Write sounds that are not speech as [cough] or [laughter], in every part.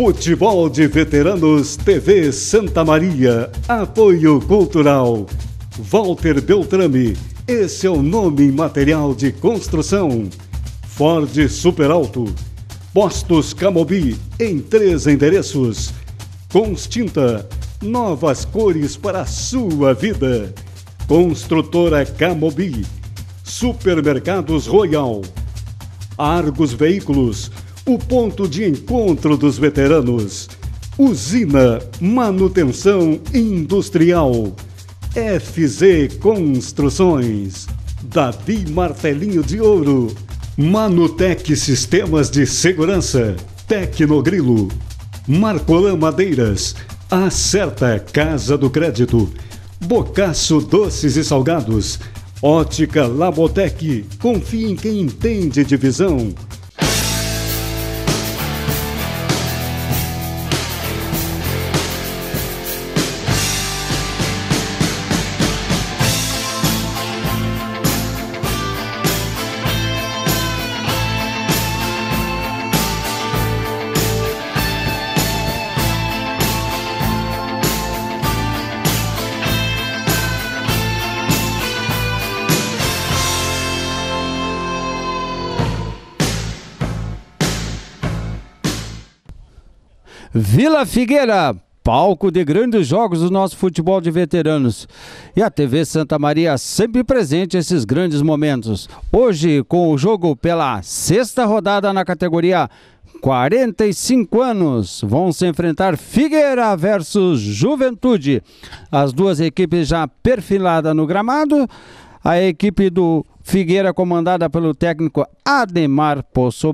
Futebol de Veteranos TV Santa Maria, apoio cultural. Walter Beltrame, esse é o nome em material de construção. Ford Super Alto, Postos Camobi, em três endereços. Constinta, novas cores para a sua vida. Construtora Camobi, Supermercados Royal, Argos Veículos, o ponto de encontro dos veteranos. Usina Manutenção Industrial. FZ Construções. Davi Martelinho de Ouro. Manutec Sistemas de Segurança. Tecnogrilo. Marcolan Madeiras. Acerta Casa do Crédito. Bocaço Doces e Salgados. Ótica Labotec. Confie em quem entende de visão. Vila Figueira, palco de grandes jogos do nosso futebol de veteranos. E a TV Santa Maria sempre presente esses grandes momentos. Hoje, com o jogo pela sexta rodada na categoria 45 anos, vão se enfrentar Figueira versus Juventude. As duas equipes já perfiladas no gramado. A equipe do Figueira, comandada pelo técnico Ademar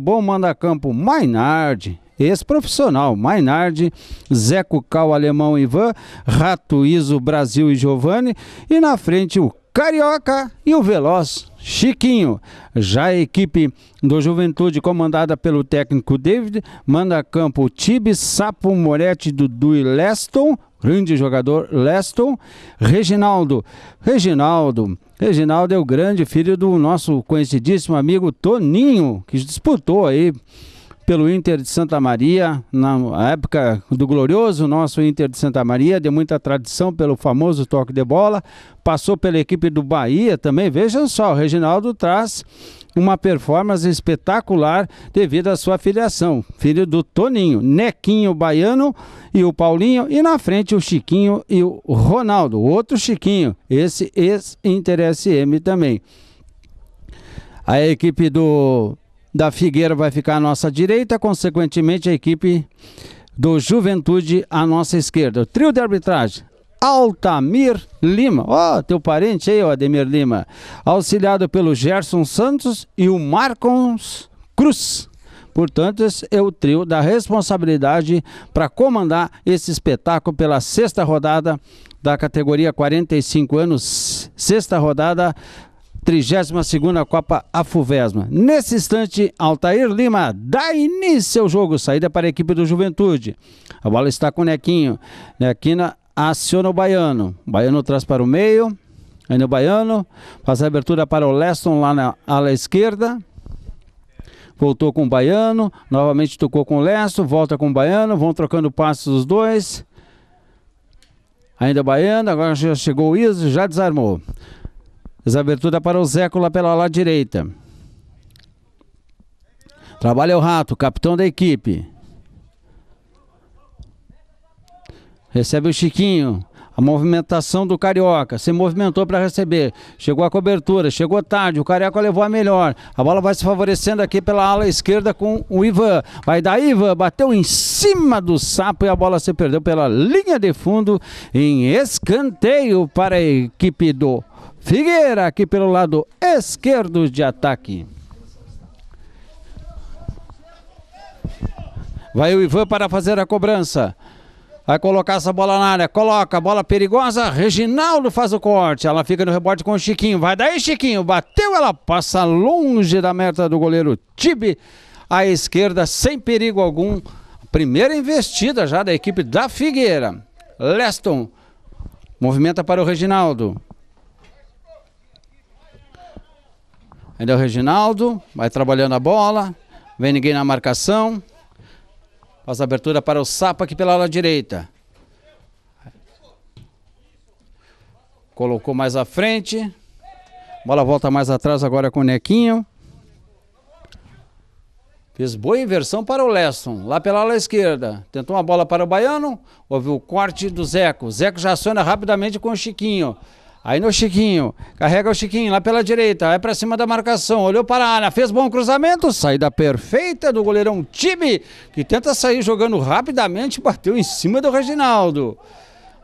bom manda campo Mainardi, ex-profissional, Mainardi, Zeco Cal, Alemão Ivan, Rato Iso, Brasil e Giovanni, e na frente o Carioca e o Veloz Chiquinho. Já a equipe do Juventude, comandada pelo técnico David, manda a campo o Tibe, Sapo Moretti, Dudu e Leston, grande jogador Leston, Reginaldo, Reginaldo, Reginaldo é o grande filho do nosso conhecidíssimo amigo Toninho, que disputou aí pelo Inter de Santa Maria, na época do glorioso nosso Inter de Santa Maria, de muita tradição pelo famoso toque de bola, passou pela equipe do Bahia também. Vejam só, o Reginaldo traz uma performance espetacular devido à sua filiação. Filho do Toninho, Nequinho Baiano e o Paulinho, e na frente o Chiquinho e o Ronaldo, outro Chiquinho, esse ex-Inter SM também. A equipe do da Figueira vai ficar à nossa direita, consequentemente a equipe do Juventude à nossa esquerda. O trio de arbitragem, Altamir Lima. Ó, oh, teu parente aí, ó, Ademir Lima. Auxiliado pelo Gerson Santos e o Marcos Cruz. Portanto, esse é o trio da responsabilidade para comandar esse espetáculo pela sexta rodada da categoria 45 anos, sexta rodada 32ª Copa Afuvesma. Nesse instante, Altair Lima dá início ao jogo, saída para a equipe do Juventude. A bola está com o Nequinho. Nequina aciona o Baiano. O Baiano traz para o meio. Ainda o Baiano faz a abertura para o Leston lá na ala esquerda. Voltou com o Baiano, novamente tocou com o Lesto, volta com o Baiano, vão trocando passos os dois. Ainda o Baiano, agora já chegou o Iso, já desarmou desabertura para o Zécola pela ala direita. Trabalha o Rato, capitão da equipe. Recebe o Chiquinho. A movimentação do Carioca. Se movimentou para receber. Chegou a cobertura, chegou tarde. O Carioca levou a melhor. A bola vai se favorecendo aqui pela ala esquerda com o Ivan. Vai dar Ivan, bateu em cima do sapo e a bola se perdeu pela linha de fundo em escanteio para a equipe do Figueira aqui pelo lado esquerdo de ataque. Vai o Ivan para fazer a cobrança. Vai colocar essa bola na área. Coloca, bola perigosa. Reginaldo faz o corte. Ela fica no rebote com o Chiquinho. Vai daí, Chiquinho. Bateu, ela passa longe da meta do goleiro Tibe. À esquerda, sem perigo algum. Primeira investida já da equipe da Figueira. Leston movimenta para o Reginaldo. Ainda é o Reginaldo, vai trabalhando a bola, vem ninguém na marcação. Faz abertura para o Sapa aqui pela ala direita. Colocou mais à frente. Bola volta mais atrás agora com o Nequinho. Fez boa inversão para o Leston, lá pela ala esquerda. Tentou uma bola para o Baiano, houve o corte do Zeco. O Zeco já aciona rapidamente com o Chiquinho. Aí no Chiquinho, carrega o Chiquinho lá pela direita, é para cima da marcação, olhou para a área, fez bom cruzamento, saída perfeita do goleirão Tibi, que tenta sair jogando rapidamente, bateu em cima do Reginaldo.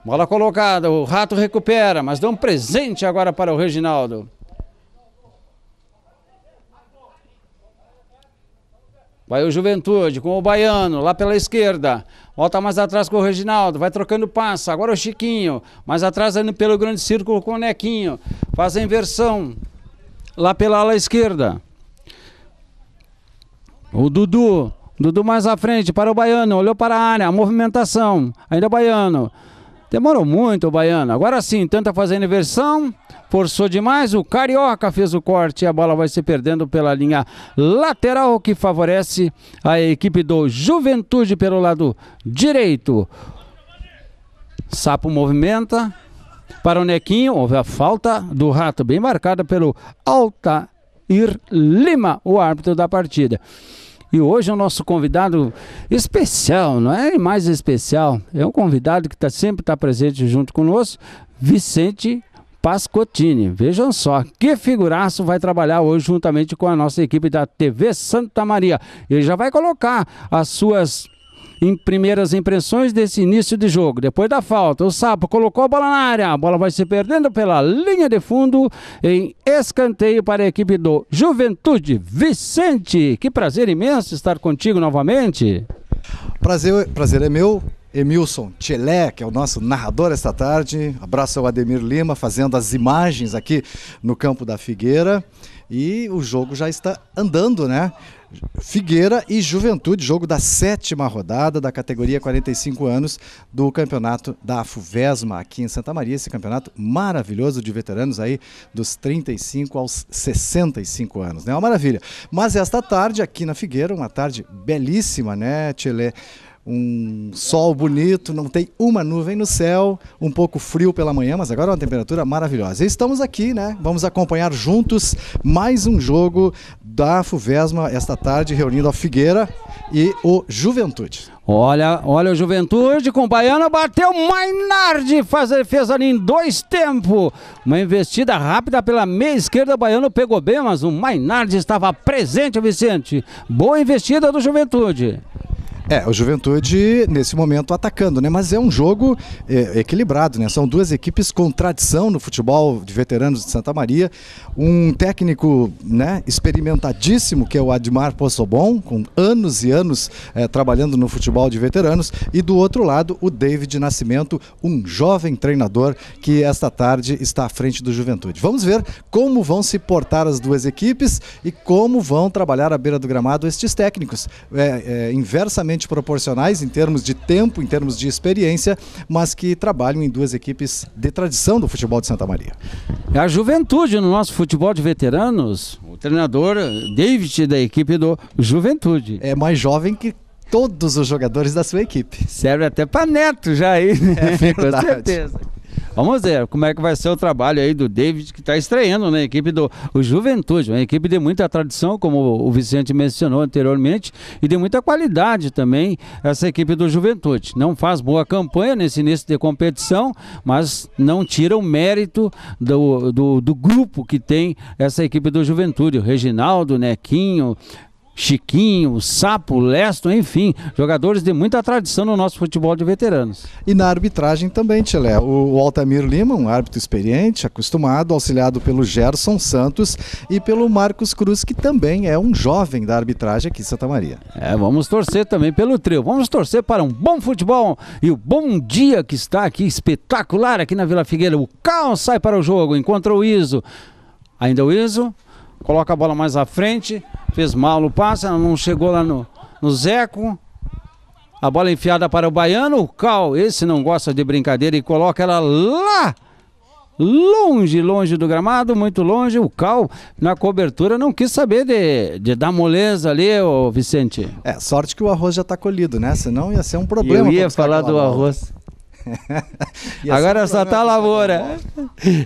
Bola colocada, o Rato recupera, mas dá um presente agora para o Reginaldo. Vai o Juventude com o Baiano, lá pela esquerda. Volta mais atrás com o Reginaldo, vai trocando passa. Agora o Chiquinho, mais atrás indo pelo grande círculo com o Nequinho. Faz a inversão lá pela ala esquerda. O Dudu, Dudu mais à frente para o Baiano, olhou para a área, a movimentação. Ainda Baiano. Demorou muito, Baiano. Agora sim, tenta fazer inversão. Forçou demais. O Carioca fez o corte a bola vai se perdendo pela linha lateral, que favorece a equipe do Juventude pelo lado direito. Sapo movimenta para o Nequinho. Houve a falta do Rato, bem marcada pelo Altair Lima, o árbitro da partida. E hoje é o nosso convidado especial, não é mais especial, é um convidado que tá, sempre está presente junto conosco, Vicente Pascotini. Vejam só, que figuraço vai trabalhar hoje juntamente com a nossa equipe da TV Santa Maria. Ele já vai colocar as suas em primeiras impressões desse início de jogo. Depois da falta, o Sapo colocou a bola na área. A bola vai se perdendo pela linha de fundo em escanteio para a equipe do Juventude. Vicente, que prazer imenso estar contigo novamente. Prazer, prazer é meu. Emilson Tchelé, que é o nosso narrador esta tarde. Abraço ao Ademir Lima, fazendo as imagens aqui no campo da Figueira. E o jogo já está andando, né? Figueira e Juventude, jogo da sétima rodada da categoria 45 anos do campeonato da FUVESMA aqui em Santa Maria. Esse campeonato maravilhoso de veteranos aí dos 35 aos 65 anos, né? Uma maravilha. Mas esta tarde aqui na Figueira, uma tarde belíssima, né, Tchelê? um sol bonito, não tem uma nuvem no céu, um pouco frio pela manhã, mas agora é uma temperatura maravilhosa. E estamos aqui, né? Vamos acompanhar juntos mais um jogo da FUVESMA esta tarde, reunindo a Figueira e o Juventude. Olha, olha o Juventude com o Baiano, bateu Mainardi, faz a defesa ali em dois tempos. Uma investida rápida pela meia esquerda, o Baiano pegou bem, mas o Mainardi estava presente, Vicente. Boa investida do Juventude. É, o Juventude, nesse momento, atacando, né? Mas é um jogo é, equilibrado, né? São duas equipes com tradição no futebol de veteranos de Santa Maria. Um técnico né, experimentadíssimo, que é o Admar Possobon, com anos e anos é, trabalhando no futebol de veteranos. E do outro lado, o David Nascimento, um jovem treinador que esta tarde está à frente do Juventude. Vamos ver como vão se portar as duas equipes e como vão trabalhar à beira do gramado estes técnicos. É, é inversamente inversamente proporcionais em termos de tempo, em termos de experiência, mas que trabalham em duas equipes de tradição do futebol de Santa Maria. É a juventude no nosso futebol de veteranos, o treinador David da equipe do Juventude. É mais jovem que todos os jogadores da sua equipe. Serve até para neto já aí, né? é [laughs] verdade. com certeza. Vamos ver como é que vai ser o trabalho aí do David, que está estreando na né? equipe do Juventude, uma equipe de muita tradição, como o Vicente mencionou anteriormente, e de muita qualidade também, essa equipe do Juventude. Não faz boa campanha nesse início de competição, mas não tira o mérito do, do, do grupo que tem essa equipe do Juventude. O Reginaldo, Nequinho, Chiquinho, Sapo, Lesto, enfim, jogadores de muita tradição no nosso futebol de veteranos. E na arbitragem também, Tchelé. O, o Altamir Lima, um árbitro experiente, acostumado, auxiliado pelo Gerson Santos e pelo Marcos Cruz, que também é um jovem da arbitragem aqui em Santa Maria. É, vamos torcer também pelo trio. Vamos torcer para um bom futebol e o bom dia que está aqui, espetacular aqui na Vila Figueira. O Cal sai para o jogo, encontra o Iso. Ainda o Iso coloca a bola mais à frente, fez mal o passe, não chegou lá no, no Zeco. A bola enfiada para o baiano, o Cal, esse não gosta de brincadeira e coloca ela lá longe, longe do gramado, muito longe. O Cal, na cobertura, não quis saber de, de dar moleza ali, ô Vicente. É, sorte que o arroz já está colhido, né? Senão ia ser um problema. Eu ia falar do arroz. [laughs] É Agora só tá lavoura.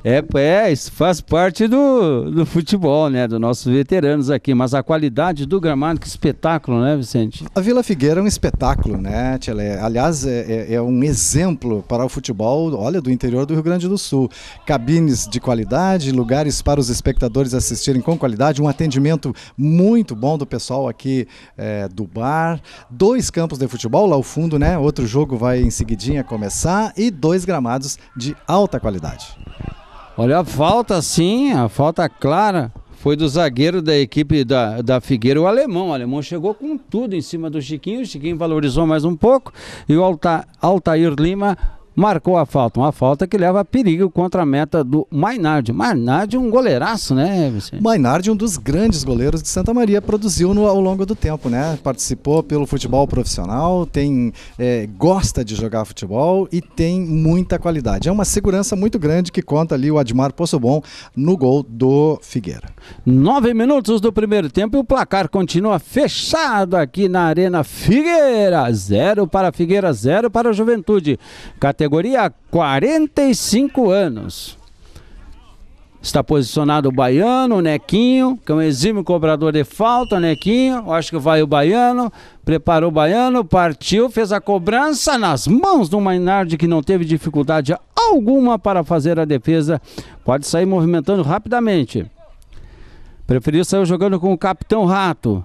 É, é, isso faz parte do, do futebol, né? Dos nossos veteranos aqui. Mas a qualidade do gramado, que espetáculo, né, Vicente? A Vila Figueira é um espetáculo, né, Tchelé? Aliás, é, é, é um exemplo para o futebol, olha, do interior do Rio Grande do Sul. Cabines de qualidade, lugares para os espectadores assistirem com qualidade, um atendimento muito bom do pessoal aqui é, do bar, dois campos de futebol lá ao fundo, né? Outro jogo vai em seguidinha começar e dois gramados de alta qualidade. Olha a falta, sim, a falta clara foi do zagueiro da equipe da, da Figueira, o alemão. O alemão chegou com tudo em cima do Chiquinho, o Chiquinho valorizou mais um pouco e o Alta, Altair Lima marcou a falta. Uma falta que leva a perigo contra a meta do Mainardi. Mainardi um goleiraço, né, Vicente? Mainardi, um dos grandes goleiros de Santa Maria, produziu no, ao longo do tempo, né? Participou pelo futebol profissional, tem é, gosta de jogar futebol e tem muita qualidade. É uma segurança muito grande que conta ali o Admar Poçobon no gol do Figueira. Nove minutos do primeiro tempo e o placar continua fechado aqui na Arena Figueira. Zero para Figueira, zero para a Juventude. Categoria categoria 45 anos. Está posicionado o Baiano, o Nequinho, que é um exímio cobrador de falta, o Nequinho, acho que vai o Baiano, preparou o Baiano, partiu, fez a cobrança nas mãos do Mainardi, que não teve dificuldade alguma para fazer a defesa. Pode sair movimentando rapidamente. Preferiu sair jogando com o Capitão Rato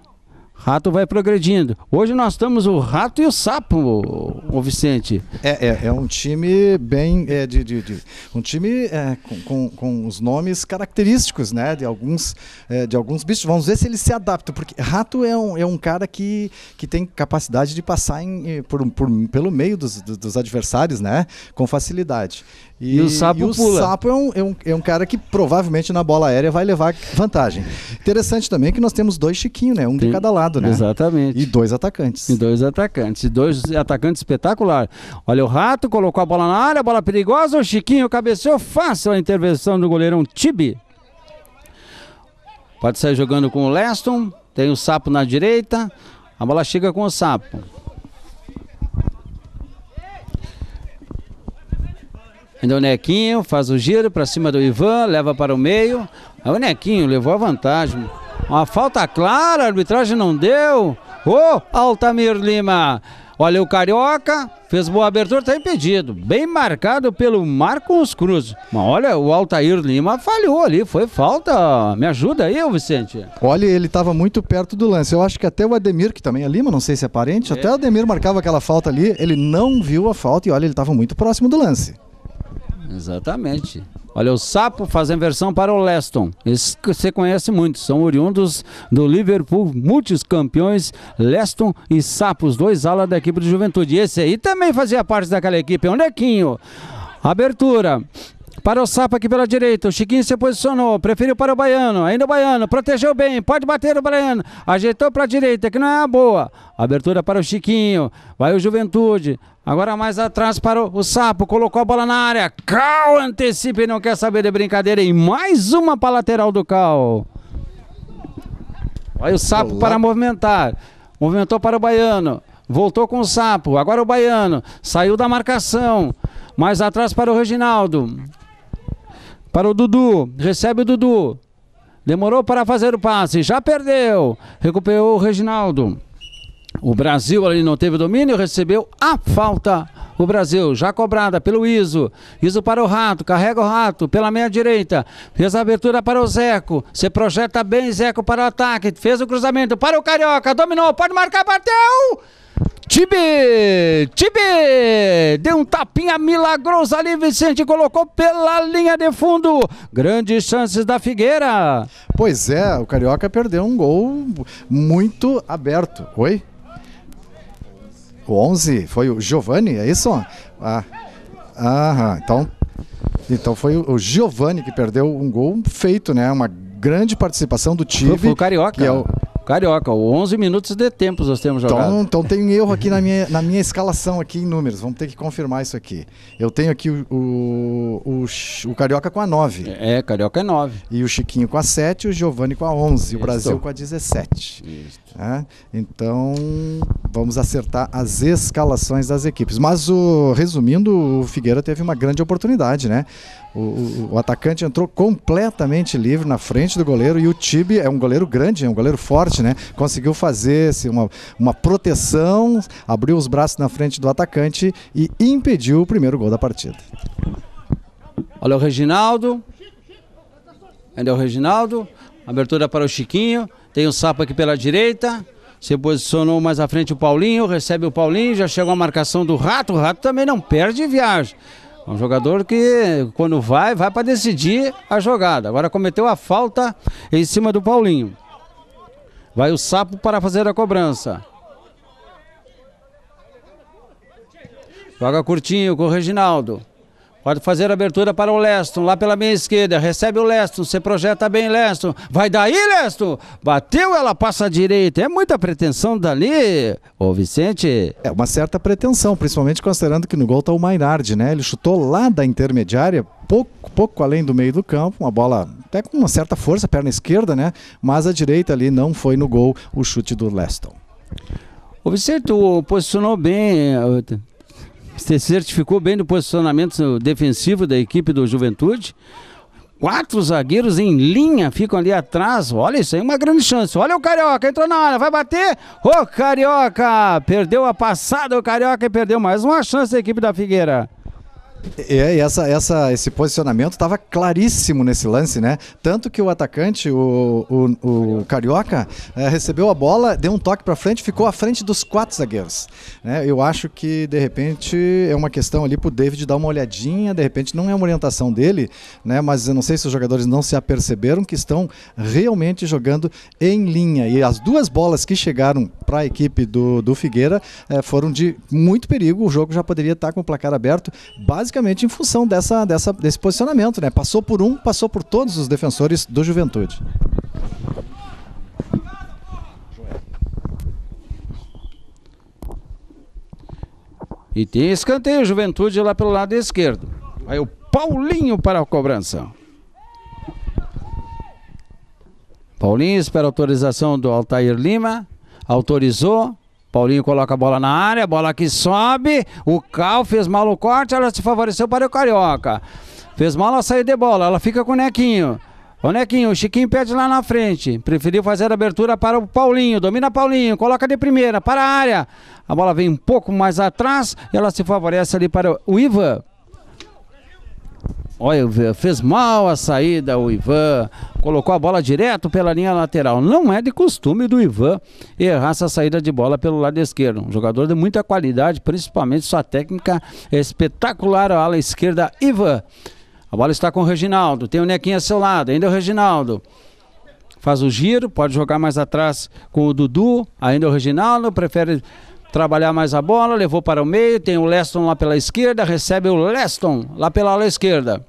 rato vai progredindo. Hoje nós estamos o rato e o sapo, o Vicente. É, é, é um time bem. É, de, de, de, um time é, com, com, com, os nomes característicos, né? De alguns, é, de alguns bichos. Vamos ver se ele se adapta, porque rato é um, é um cara que, que tem capacidade de passar em, por, por, pelo meio dos, dos, adversários, né? Com facilidade. E, e, o sapo, e o sapo é, um, é, um, é, um, cara que provavelmente na bola aérea vai levar vantagem. Interessante também que nós temos dois Chiquinho, né? Um Tem, de cada lado, né? Exatamente. E dois atacantes. E dois atacantes. E dois atacantes espetacular. Olha, o Rato colocou a bola na área, bola perigosa. O Chiquinho cabeceou fácil a intervenção do goleirão Tibi. Pode sair jogando com o Leston. Tem o Sapo na direita. A bola chega com o Sapo. Então o Nequinho faz o giro para cima do Ivan, leva para o meio. Aí o Nequinho levou a vantagem. Uma falta clara, a arbitragem não deu. Ô, oh, Altamir Lima. Olha o Carioca, fez boa abertura, está impedido. Bem marcado pelo Marcos Cruz. Mas olha, o Altair Lima falhou ali, foi falta. Me ajuda aí, Vicente. Olha, ele estava muito perto do lance. Eu acho que até o Ademir, que também é Lima, não sei se é parente, é. até o Ademir marcava aquela falta ali, ele não viu a falta e olha, ele estava muito próximo do lance. Exatamente. Olha, o Sapo faz versão inversão para o Leston. Esse você conhece muito. São oriundos do Liverpool, muitos campeões, Leston e Sapos, dois alas da equipe de juventude. E esse aí também fazia parte daquela equipe. É um nequinho. Abertura para o sapo aqui pela direita. O Chiquinho se posicionou. Preferiu para o Baiano. Ainda o Baiano. Protegeu bem. Pode bater o Baiano. Ajeitou para a direita, que não é a boa. Abertura para o Chiquinho. Vai o Juventude. Agora mais atrás para o, o Sapo. Colocou a bola na área. Cal antecipa e não quer saber de brincadeira. E mais uma para a lateral do Cal. Vai o Sapo Olá. para movimentar. Movimentou para o Baiano. Voltou com o Sapo. Agora o Baiano. Saiu da marcação. Mais atrás para o Reginaldo. Para o Dudu. Recebe o Dudu. Demorou para fazer o passe. Já perdeu. Recuperou o Reginaldo. O Brasil ali não teve domínio, recebeu a falta. O Brasil, já cobrada pelo Iso. Iso para o Rato, carrega o Rato pela meia direita. Fez a abertura para o Zeco. Se projeta bem, Zeco para o ataque. Fez o cruzamento para o Carioca. Dominou, pode marcar, bateu! Tibi! Tibi! Deu um tapinha milagroso ali, Vicente colocou pela linha de fundo. Grandes chances da Figueira. Pois é, o Carioca perdeu um gol muito aberto. Oi? O 11 foi o Giovani, é isso? Ah, aham, então, então foi o Giovani que perdeu um gol feito, né? Uma grande participação do time. Foi o Carioca. Que é o, Carioca, 11 minutos de tempo nós temos então, jogado. Então, então tem um erro aqui na minha, na minha escalação aqui em números, vamos ter que confirmar isso aqui. Eu tenho aqui o, o, o, o Carioca com a 9. É, Carioca é 9. E o Chiquinho com a 7, o Giovani com a 11, isso. o Brasil com a 17. É? Né? Então, vamos acertar as escalações das equipes. Mas, o, resumindo, o Figueira teve uma grande oportunidade, né? O, o, o, atacante entrou completamente livre na frente do goleiro e o Tibi é um goleiro grande, é um goleiro forte, né? Conseguiu fazer assim, uma, uma proteção, abriu os braços na frente do atacante e impediu o primeiro gol da partida. Olha o Reginaldo. Ainda é o Reginaldo. Abertura para o Chiquinho. Tem o Sapo aqui pela direita. Se posicionou mais à frente o Paulinho, recebe o Paulinho, já chegou a marcação do Rato. O Rato também não perde viagem. É um jogador que, quando vai, vai para decidir a jogada. Agora cometeu a falta em cima do Paulinho. Vai o Sapo para fazer a cobrança. Joga curtinho com o Reginaldo. Pode fazer a abertura para o Leston, lá pela minha esquerda. Recebe o Leston, se projeta bem, Leston. Vai daí, Leston! Bateu, ela passa à direita. É muita pretensão dali, ô Vicente. É uma certa pretensão, principalmente considerando que no gol está o Maynard, né? Ele chutou lá da intermediária, pouco, pouco além do meio do campo, uma bola até com uma certa força, perna esquerda, né? Mas a direita ali não foi no gol o chute do Leston. O Vicente posicionou bem, se certificou bem do posicionamento defensivo da equipe do Juventude. Quatro zagueiros em linha ficam ali atrás. Olha, isso aí é uma grande chance. Olha o Carioca, entrou na área, vai bater. Ô, Carioca! Perdeu a passada, o Carioca e perdeu mais uma chance da equipe da Figueira. É, e essa, essa, esse posicionamento estava claríssimo nesse lance, né? Tanto que o atacante, o, o, o Carioca, é, recebeu a bola, deu um toque para frente, ficou à frente dos quatro zagueiros. Né? Eu acho que, de repente, é uma questão ali para o David dar uma olhadinha, de repente não é uma orientação dele, né? mas eu não sei se os jogadores não se aperceberam que estão realmente jogando em linha. E as duas bolas que chegaram para a equipe do, do Figueira é, foram de muito perigo, o jogo já poderia estar tá com o placar aberto, basicamente basicamente em função dessa, dessa, desse posicionamento, né? Passou por um, passou por todos os defensores do Juventude. E tem escanteio, Juventude lá pelo lado esquerdo. Aí o Paulinho para a cobrança. Paulinho espera autorização do Altair Lima. Autorizou. Paulinho coloca a bola na área, a bola que sobe, o Cal fez mal o corte, ela se favoreceu para o Carioca. Fez mal a sair de bola, ela fica com o Nequinho. O Nequinho, o Chiquinho pede lá na frente. Preferiu fazer a abertura para o Paulinho. Domina Paulinho, coloca de primeira, para a área. A bola vem um pouco mais atrás e ela se favorece ali para o Ivan. Olha, fez mal a saída o Ivan, colocou a bola direto pela linha lateral. Não é de costume do Ivan errar essa saída de bola pelo lado esquerdo. Um jogador de muita qualidade, principalmente sua técnica é espetacular, a ala esquerda, Ivan. A bola está com o Reginaldo, tem o Nequinha a seu lado, ainda é o Reginaldo faz o giro, pode jogar mais atrás com o Dudu, ainda é o Reginaldo, prefere trabalhar mais a bola, levou para o meio, tem o Leston lá pela esquerda, recebe o Leston lá pela ala esquerda.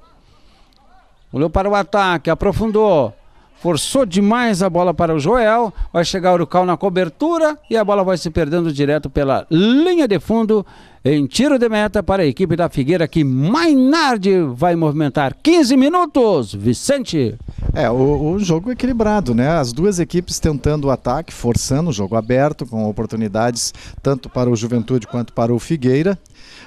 Olhou para o ataque, aprofundou. Forçou demais a bola para o Joel. Vai chegar o Urucal na cobertura e a bola vai se perdendo direto pela linha de fundo. Em tiro de meta para a equipe da Figueira que Mainardi vai movimentar. 15 minutos, Vicente. É, o, o, jogo é equilibrado, né? As duas equipes tentando o ataque, forçando o jogo aberto, com oportunidades tanto para o Juventude quanto para o Figueira.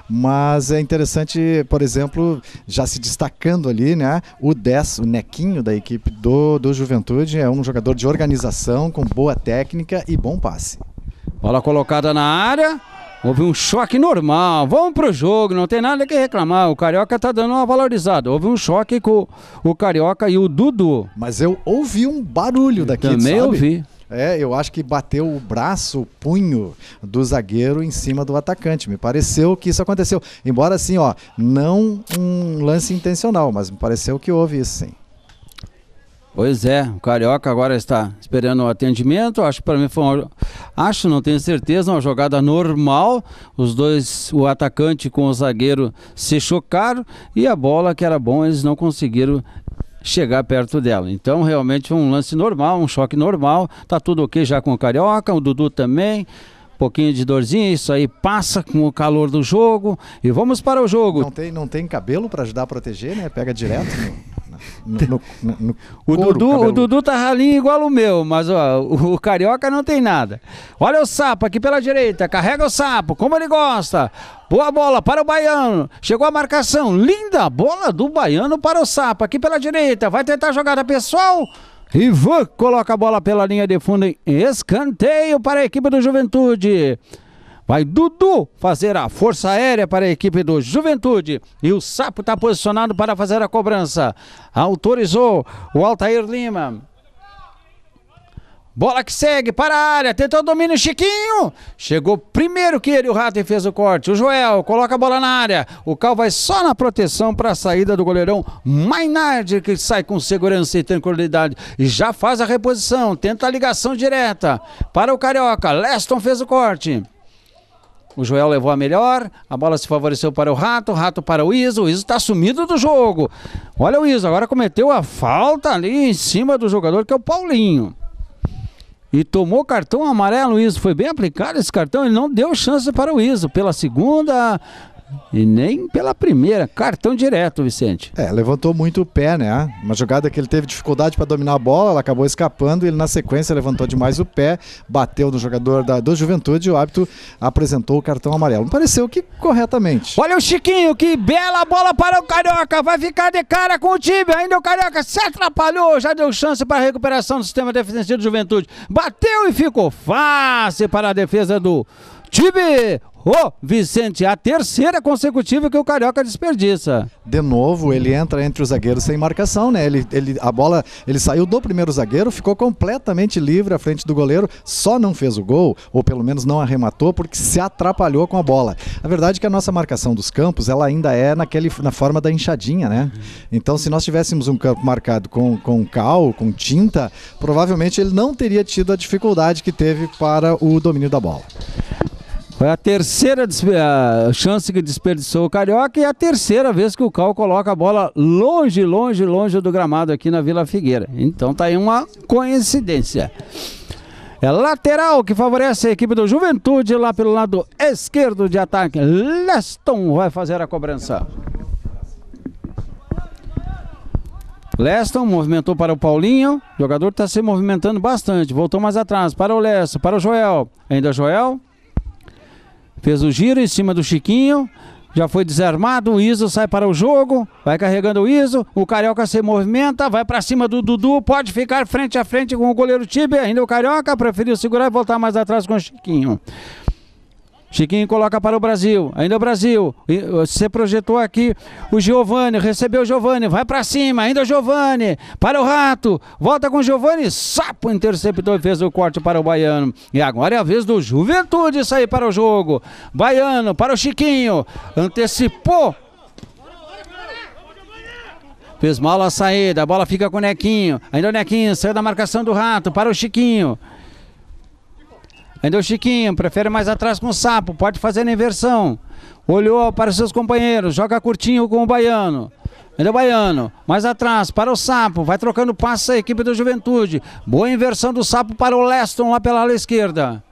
Mas é interessante, por exemplo, já se destacando ali, né? O 10, o nequinho da equipe do, do Juventude, é um jogador de organização, com boa técnica e bom passe. Bola colocada na área. Houve um choque normal. Vamos pro jogo, não tem nada que reclamar. O Carioca tá dando uma valorizada. Houve um choque com o Carioca e o Dudu. Mas eu ouvi um barulho daqui, Também sabe? ouvi. É, eu acho que bateu o braço, o punho do zagueiro em cima do atacante. Me pareceu que isso aconteceu. Embora assim, ó, não um lance intencional, mas me pareceu que houve isso, sim. Pois é, o Carioca agora está esperando o atendimento. Acho que para mim foi uma, acho, não tenho certeza, uma jogada normal. Os dois, o atacante com o zagueiro se chocaram e a bola que era bom, eles não conseguiram chegar perto dela. Então, realmente um lance normal, um choque normal. Tá tudo OK já com o Carioca, o Dudu também. Um pouquinho de dorzinha, isso aí passa com o calor do jogo e vamos para o jogo. Não tem, não tem cabelo para ajudar a proteger, né? Pega direto. Né? No, no, no, o, couro, Dudu, o, Dudu, tá ralinho igual o meu, mas ó, o, o carioca não tem nada. Olha o sapo aqui pela direita, carrega o sapo, como ele gosta. Boa bola para o baiano. Chegou a marcação, linda bola do baiano para o sapo aqui pela direita. Vai tentar a jogada pessoal. Ivan coloca a bola pela linha de fundo em escanteio para a equipe do Juventude. Vai Dudu fazer a força aérea para a equipe do Juventude. E o Sapo está posicionado para fazer a cobrança. Autorizou o Altair Lima. Bola que segue para a área, tentou o domínio Chiquinho. Chegou primeiro que ele, o Rato, e fez o corte. O Joel coloca a bola na área. O Cal vai só na proteção para a saída do goleirão Mainardi, que sai com segurança e tranquilidade. E já faz a reposição, tenta a ligação direta para o Carioca. Leston fez o corte. O Joel levou a melhor, a bola se favoreceu para o Rato, Rato para o Iso, o Iso está sumido do jogo. Olha o Iso, agora cometeu a falta ali em cima do jogador que é o Paulinho. E tomou cartão amarelo o Iso, foi bem aplicado esse cartão, ele não deu chance para o Iso. Pela segunda e nem pela primeira. Cartão direto, Vicente. É, levantou muito o pé, né? Uma jogada que ele teve dificuldade para dominar a bola, ela acabou escapando. Ele, na sequência, levantou demais o pé, bateu no jogador da, do Juventude e o hábito apresentou o cartão amarelo. Não pareceu que corretamente. Olha o Chiquinho, que bela bola para o Carioca. Vai ficar de cara com o time. Ainda o Carioca se atrapalhou, já deu chance para a recuperação do sistema defensivo do Juventude. Bateu e ficou fácil para a defesa do time Ô, Vicente, é a terceira consecutiva que o Carioca desperdiça. De novo, ele entra entre os zagueiros sem marcação, né? Ele, ele, a bola, ele saiu do primeiro zagueiro, ficou completamente livre à frente do goleiro, só não fez o gol, ou pelo menos não arrematou, porque se atrapalhou com a bola. A verdade é que a nossa marcação dos campos, ela ainda é naquele, na forma da enxadinha, né? Então, se nós tivéssemos um campo marcado com, com cal, com tinta, provavelmente ele não teria tido a dificuldade que teve para o domínio da bola. Foi a terceira a chance que desperdiçou o Carioca e a terceira vez que o Cal coloca a bola longe, longe, longe do gramado aqui na Vila Figueira. Então tá aí uma coincidência. É lateral que favorece a equipe do Juventude lá pelo lado esquerdo de ataque. Leston vai fazer a cobrança. Leston movimentou para o Paulinho. O jogador está se movimentando bastante. Voltou mais atrás para o Leston, para o Joel. Ainda Joel. Fez o giro em cima do Chiquinho. Já foi desarmado, o Iso sai para o jogo, vai carregando o Iso, o Carioca se movimenta, vai para cima do Dudu, pode ficar frente a frente com o goleiro Tibe, ainda o Carioca preferiu segurar e voltar mais atrás com o Chiquinho. Chiquinho coloca para o Brasil. Ainda o Brasil. Você projetou aqui o Giovani. Recebeu o Giovani. Vai para cima. Ainda o Giovani. Para o Rato. Volta com o Giovani. Sapo e Fez o corte para o Baiano. E agora é a vez do Juventude sair para o jogo. Baiano para o Chiquinho. Antecipou Fez mal a saída, a bola fica com o Nequinho. Ainda o Nequinho saiu da marcação do rato para o Chiquinho. Ainda o Chiquinho, prefere mais atrás com o Sapo, pode fazer a inversão. Olhou para seus companheiros, joga curtinho com o Baiano. Ainda o Baiano, mais atrás, para o Sapo, vai trocando passe a equipe do Juventude. Boa inversão do Sapo para o Leston lá pela ala esquerda.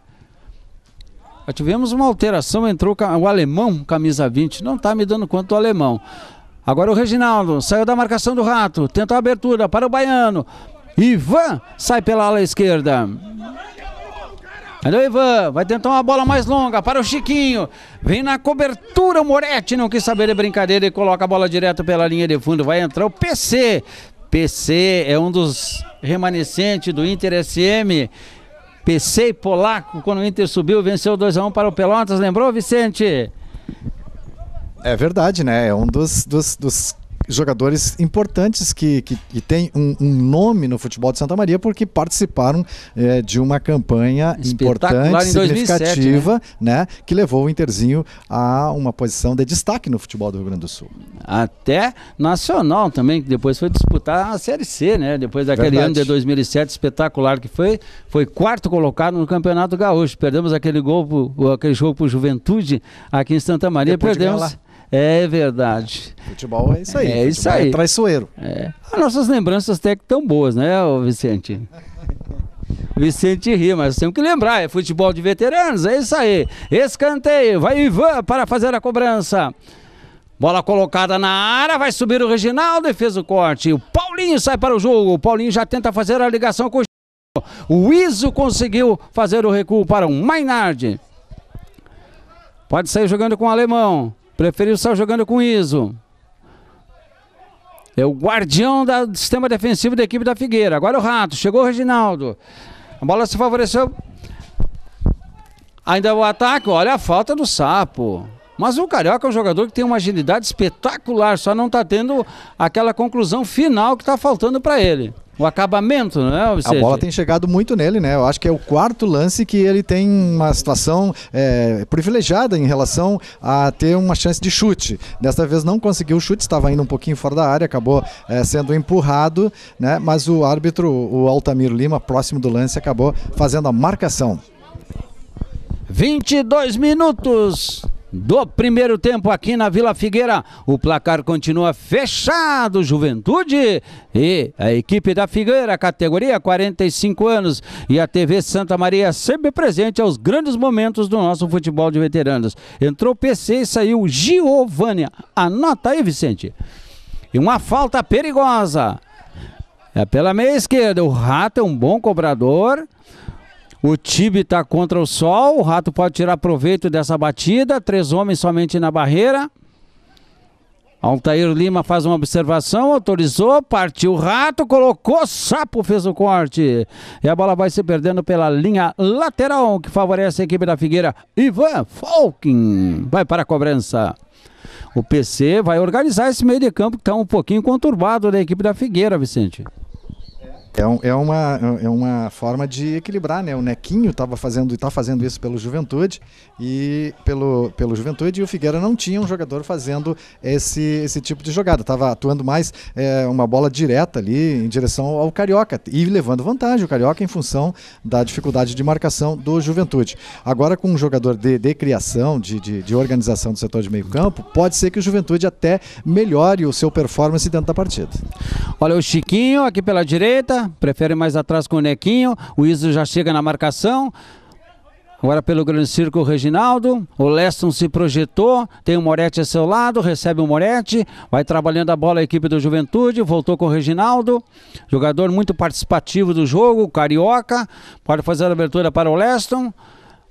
Já tivemos uma alteração, entrou o alemão, camisa 20. Não está me dando quanto do alemão. Agora o Reginaldo saiu da marcação do rato. Tenta a abertura para o baiano. Ivan sai pela ala esquerda. Olha o Ivan, vai tentar uma bola mais longa para o Chiquinho. Vem na cobertura o Moretti, não quis saber de brincadeira e coloca a bola direto pela linha de fundo. Vai entrar o PC. PC é um dos remanescentes do Inter SM. PC e Polaco, quando o Inter subiu, venceu 2x1 um para o Pelotas. Lembrou, Vicente? É verdade, né? É um dos, dos, dos jogadores importantes que, que, que têm um, um, nome no futebol de Santa Maria porque participaram é, de uma campanha importante, 2007, né? significativa, né? né? que levou o Interzinho a uma posição de destaque no futebol do Rio Grande do Sul. Até nacional também, que depois foi disputar a Série C, né? Depois daquele Verdade. ano de 2007 espetacular que foi, foi quarto colocado no Campeonato Gaúcho. Perdemos aquele gol, aquele jogo por Juventude aqui em Santa Maria, depois perdemos é verdade. Futebol é isso aí. É isso é aí. É traiçoeiro. É. As nossas lembranças até que tão boas, né, Vicente? [laughs] Vicente ri, mas temos que lembrar, é futebol de veteranos, é isso aí. Escanteio, vai Ivan para fazer a cobrança. Bola colocada na área, vai subir o Reginaldo e fez o corte. O Paulinho sai para o jogo. O Paulinho já tenta fazer a ligação com o o Iso conseguiu fazer o recuo para o Mainardi. Pode sair jogando com o alemão. Preferiu estar jogando com Iso. É o guardião do sistema defensivo da equipe da Figueira. Agora o Rato. Chegou o Reginaldo. A bola se favoreceu. Ainda o ataque. Olha a falta do Sapo. Mas o Carioca é um jogador que tem uma agilidade espetacular. Só não está tendo aquela conclusão final que está faltando para ele. O acabamento, né? Ou seja... A bola tem chegado muito nele, né? Eu acho que é o quarto lance que ele tem uma situação é, privilegiada em relação a ter uma chance de chute. Desta vez não conseguiu o chute, estava indo um pouquinho fora da área, acabou é, sendo empurrado, né? Mas o árbitro, o Altamiro Lima, próximo do lance, acabou fazendo a marcação. 22 minutos do primeiro tempo aqui na Vila Figueira. O placar continua fechado, Juventude e a equipe da Figueira, categoria 45 anos. E a TV Santa Maria sempre presente aos grandes momentos do nosso futebol de veteranos. Entrou PC e saiu Giovânia. Anota aí, Vicente. E uma falta perigosa. É pela meia esquerda. O Rato é um bom cobrador. O Tibi está contra o sol. O Rato pode tirar proveito dessa batida. Três homens somente na barreira. Altair Lima faz uma observação, autorizou, partiu o rato, colocou, sapo fez o corte. E a bola vai se perdendo pela linha lateral, que favorece a equipe da Figueira. Ivan Falkin vai para a cobrança. O PC vai organizar esse meio de campo que está um pouquinho conturbado da equipe da Figueira, Vicente. É, um, é, uma, é uma forma de equilibrar, né? O Nequinho estava fazendo e está fazendo isso pelo Juventude e pelo, pelo Juventude e o Figueira não tinha um jogador fazendo esse, esse tipo de jogada. Estava atuando mais é, uma bola direta ali em direção ao Carioca e levando vantagem o Carioca em função da dificuldade de marcação do Juventude. Agora com um jogador de, de criação, de, de, de organização do setor de meio campo, pode ser que o Juventude até melhore o seu performance dentro da partida. Olha o Chiquinho aqui pela direita, prefere mais atrás com o Nequinho, o Iso já chega na marcação. Agora pelo grande circo o Reginaldo, o Leston se projetou, tem o Moretti a seu lado, recebe o Moretti, vai trabalhando a bola a equipe do Juventude, voltou com o Reginaldo, jogador muito participativo do jogo, carioca, pode fazer a abertura para o Leston.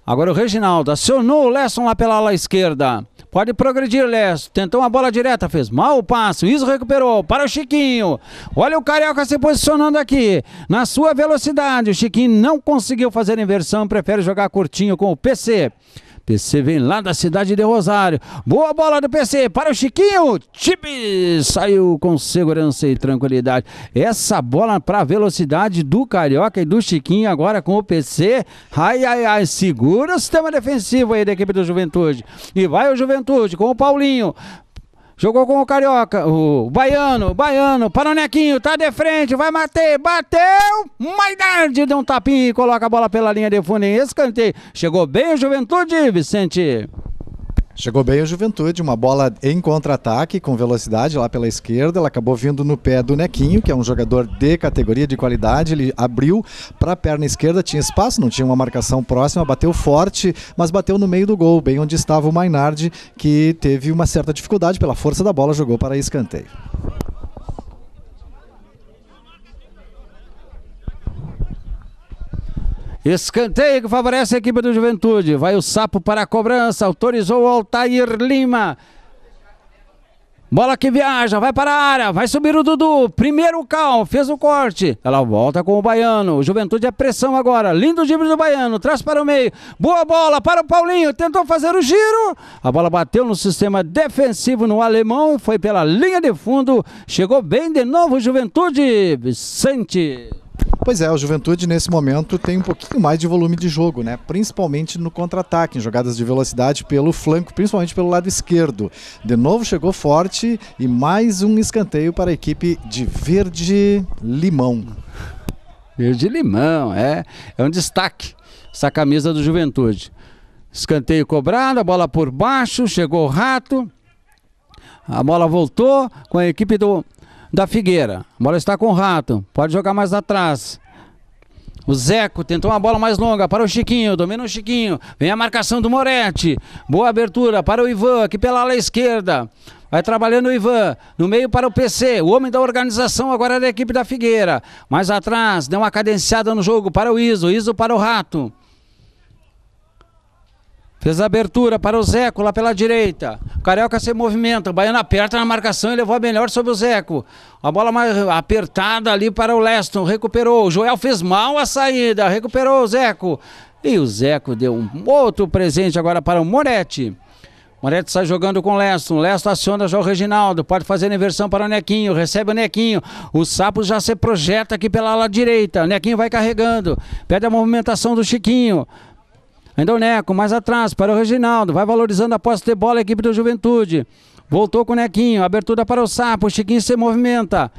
Agora o Reginaldo acionou o Leston lá pela ala esquerda. Pode progredir, Lécio. Tentou uma bola direta, fez mal o passo. Isso recuperou para o Chiquinho. Olha o Carioca se posicionando aqui. Na sua velocidade, o Chiquinho não conseguiu fazer inversão, prefere jogar curtinho com o PC. PC vem lá da cidade de Rosário. Boa bola do PC para o Chiquinho. Tipe saiu com segurança e tranquilidade. Essa bola para a velocidade do Carioca e do Chiquinho agora com o PC. Ai, ai, ai. Segura o sistema defensivo aí da equipe do Juventude. E vai o Juventude com o Paulinho. Jogou com o Carioca, o Baiano, Baiano, Panonequinho, tá de frente, vai bater, bateu! Maidard deu um tapinha e coloca a bola pela linha de fundo em escanteio. Chegou bem o Juventude, Vicente. Chegou bem a Juventude, uma bola em contra-ataque com velocidade lá pela esquerda. Ela acabou vindo no pé do Nequinho, que é um jogador de categoria de qualidade. Ele abriu para a perna esquerda, tinha espaço, não tinha uma marcação próxima, bateu forte, mas bateu no meio do gol, bem onde estava o Mainardi, que teve uma certa dificuldade pela força da bola, jogou para escanteio. Escanteio que favorece a equipe do Juventude. Vai o Sapo para a cobrança. Autorizou o Altair Lima. Bola que viaja, vai para a área, vai subir o Dudu. Primeiro o Cal, fez o corte. Ela volta com o Baiano. Juventude é pressão agora. Lindo drible do Baiano, traz para o meio. Boa bola para o Paulinho, tentou fazer o giro. A bola bateu no sistema defensivo no alemão, foi pela linha de fundo. Chegou bem de novo o Juventude. Vicente. Pois é, o Juventude nesse momento tem um pouquinho mais de volume de jogo, né? Principalmente no contra-ataque, em jogadas de velocidade pelo flanco, principalmente pelo lado esquerdo. De novo chegou forte e mais um escanteio para a equipe de Verde Limão. Verde Limão, é, é um destaque essa camisa do Juventude. Escanteio cobrado, a bola por baixo, chegou o rato. A bola voltou com a equipe do da Figueira. A bola está com o Rato. Pode jogar mais atrás. O Zeco tentou uma bola mais longa para o Chiquinho, domina o Chiquinho. Vem a marcação do Moretti. Boa abertura para o Ivan, aqui pela ala esquerda. Vai trabalhando o Ivan. No meio para o PC. O homem da organização agora é da equipe da Figueira. Mais atrás, deu uma cadenciada no jogo para o Iso. Iso para o Rato. Fez a abertura para o Zeco lá pela direita. O Carioca se movimenta. O Baiano aperta na marcação e levou a melhor sobre o Zeco. A bola mais apertada ali para o Leston. Recuperou. O Joel fez mal a saída. Recuperou o Zeco. E o Zeco deu um outro presente agora para o Moretti. Moretti está jogando com o Leston. Leston aciona já o Reginaldo. Pode fazer a inversão para o Nequinho. Recebe o Nequinho. O Sapo já se projeta aqui pela ala direita. O Nequinho vai carregando. Pede a movimentação do Chiquinho. Ainda o Neco, mais atrás para o Reginaldo. Vai valorizando a posse de bola a equipe do Juventude. Voltou com o Nequinho. Abertura para o Sapo. O Chiquinho se movimenta.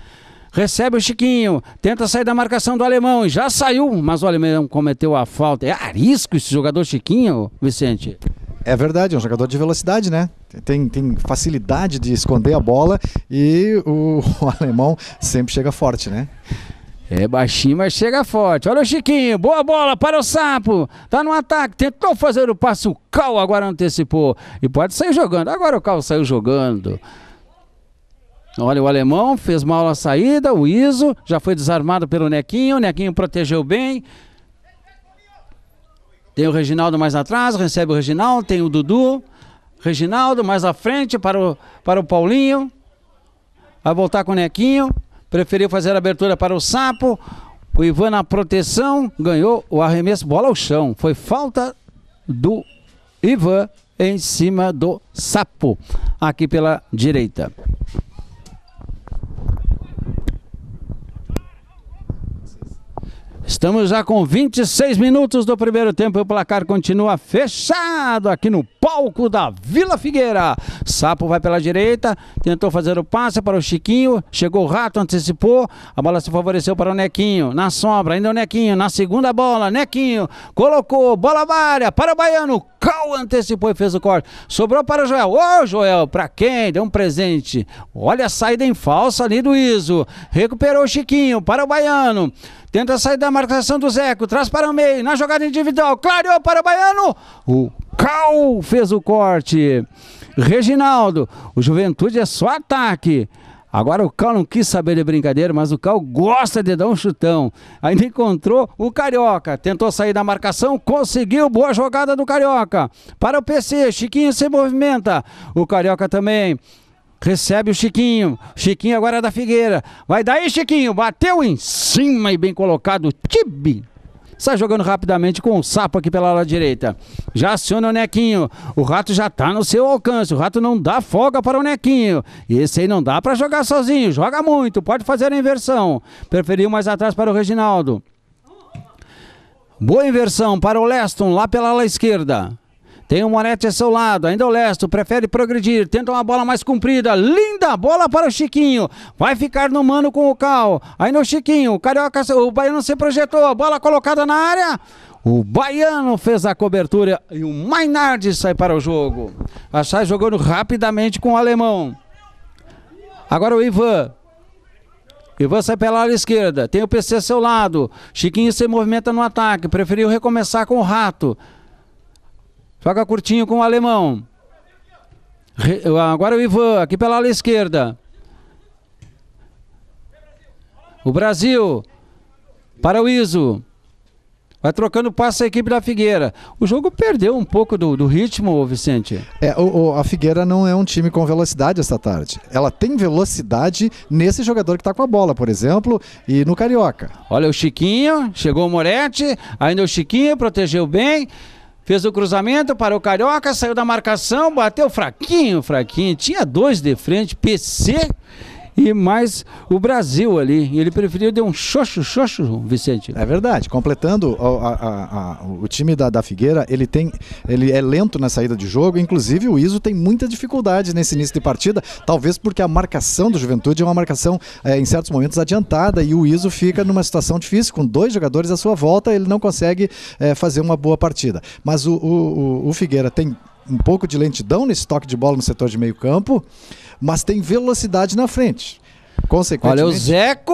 Recebe o Chiquinho. Tenta sair da marcação do alemão. Já saiu, mas o alemão cometeu a falta. É arisco esse jogador Chiquinho, Vicente. É verdade, é um jogador de velocidade, né? Tem, tem facilidade de esconder a bola e o, o [laughs] alemão sempre chega forte, né? É baixinho, mas chega forte. Olha o Chiquinho, boa bola para o Sapo. Tá no ataque, tentou fazer o passo, o Cal agora antecipou. E pode sair jogando. Agora o Cal saiu jogando. Olha, o alemão fez mal a saída, o Iso já foi desarmado pelo Nequinho, o Nequinho protegeu bem. Tem o Reginaldo mais atrás, recebe o Reginaldo, tem o Dudu. Reginaldo mais à frente para o, para o Paulinho. Vai voltar com o Nequinho preferiu fazer a abertura para o Sapo. O Ivan na proteção ganhou o arremesso, bola ao chão. Foi falta do Ivan em cima do Sapo, aqui pela direita. Estamos já com 26 minutos do primeiro tempo e o placar continua fechado aqui no palco da Vila Figueira. Sapo vai pela direita, tentou fazer o passe para o Chiquinho, chegou o Rato, antecipou, a bola se favoreceu para o Nequinho, na sombra ainda o Nequinho, na segunda bola, Nequinho, colocou, bola vária para o Baiano, Cal antecipou e fez o corte. Sobrou para o Joel. Ô, oh, Joel, para quem? Deu um presente. Olha a saída em falsa ali do Iso. Recuperou o Chiquinho para o Baiano. Tenta sair da marcação do Zeco. Traz para o meio. Na jogada individual. Clareou para o Baiano. O Cal fez o corte. Reginaldo. O Juventude é só ataque. Agora o Cal não quis saber de brincadeira, mas o Cal gosta de dar um chutão. Ainda encontrou o Carioca. Tentou sair da marcação, conseguiu. Boa jogada do Carioca. Para o PC, Chiquinho se movimenta. O Carioca também. Recebe o Chiquinho. Chiquinho agora é da Figueira. Vai daí, Chiquinho. Bateu em cima e bem colocado. Tibi Sai jogando rapidamente com o sapo aqui pela ala direita. Já aciona o Nequinho. O rato já tá no seu alcance. O rato não dá folga para o Nequinho. Esse aí não dá para jogar sozinho. Joga muito. Pode fazer a inversão. Preferiu mais atrás para o Reginaldo. Boa inversão para o Leston lá pela ala esquerda. Tem o Moretti a seu lado, ainda é o Lesto, prefere progredir, tenta uma bola mais comprida, linda bola para o Chiquinho, vai ficar no mano com o Cal, ainda o Chiquinho, o Carioca, o Baiano se projetou, bola colocada na área, o Baiano fez a cobertura e o Mainardi sai para o jogo. Achai jogando rapidamente com o alemão. Agora o Ivan. Ivan sai pela ala esquerda. Tem o PC ao seu lado. Chiquinho se movimenta no ataque. Preferiu recomeçar com o Rato. Joga curtinho com o alemão. Re... Ah, agora o Ivan, aqui pela ala esquerda. O Brasil. Para o Iso. Vai trocando passe a equipe da Figueira. O jogo perdeu um pouco do, do ritmo, Vicente. É, o, o, a Figueira não é um time com velocidade esta tarde. Ela tem velocidade nesse jogador que está com a bola, por exemplo, e no Carioca. Olha o Chiquinho, chegou o Moretti, ainda o Chiquinho protegeu bem. Fez o cruzamento parou o Carioca, saiu da marcação, bateu fraquinho, fraquinho. Tinha dois de frente, PC e mais o Brasil ali. E ele preferiu dar um xoxo, xoxo, Vicente. É verdade. Completando a, a, a, o time da, da Figueira, ele tem ele é lento na saída de jogo. Inclusive, o Iso tem muita dificuldade nesse início de partida, talvez porque a marcação do Juventude é uma marcação, é, em certos momentos, adiantada e o Iso fica numa situação difícil, com dois jogadores à sua volta, ele não consegue é, fazer uma boa partida. Mas o, o, o Figueira tem um pouco de lentidão nesse toque de bola no setor de meio campo, mas tem velocidade na frente. Consequentemente. Olha o Zeco!